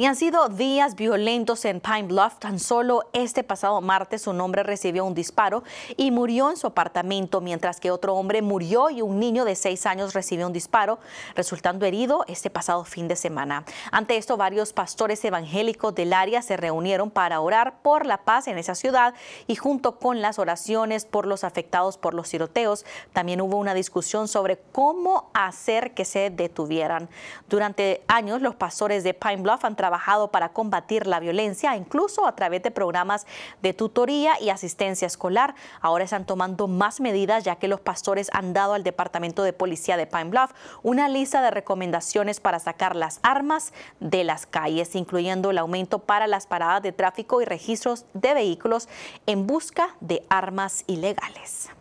Y han sido días violentos en Pine Bluff. Tan solo este pasado martes un hombre recibió un disparo y murió en su apartamento, mientras que otro hombre murió y un niño de seis años recibió un disparo, resultando herido este pasado fin de semana. Ante esto, varios pastores evangélicos del área se reunieron para orar por la paz en esa ciudad y junto con las oraciones por los afectados por los tiroteos, también hubo una discusión sobre cómo hacer que se detuvieran. Durante años, los pastores de Pine Bluff han trabajado trabajado para combatir la violencia, incluso a través de programas de tutoría y asistencia escolar. Ahora están tomando más medidas ya que los pastores han dado al Departamento de Policía de Pine Bluff una lista de recomendaciones para sacar las armas de las calles, incluyendo el aumento para las paradas de tráfico y registros de vehículos en busca de armas ilegales.